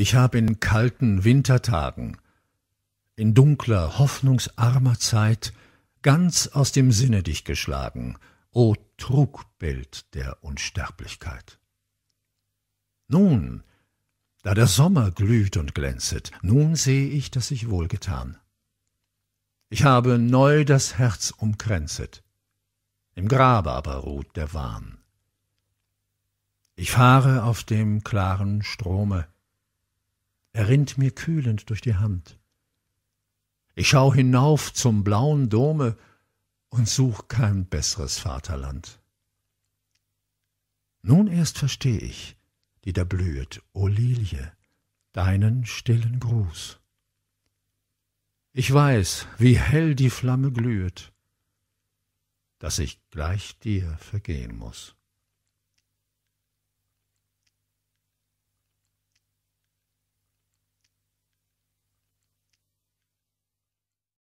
Ich habe in kalten Wintertagen, in dunkler, hoffnungsarmer Zeit, ganz aus dem Sinne dich geschlagen, o Trugbild der Unsterblichkeit. Nun, da der Sommer glüht und glänzet, nun sehe ich, dass ich wohlgetan. Ich habe neu das Herz umkränzet, im Grabe aber ruht der Wahn. Ich fahre auf dem klaren Strome, er rinnt mir kühlend durch die Hand. Ich schau hinauf zum blauen Dome und such kein besseres Vaterland. Nun erst versteh ich, die da blühet, o Lilie, deinen stillen Gruß. Ich weiß, wie hell die Flamme glühet, dass ich gleich dir vergehen muß.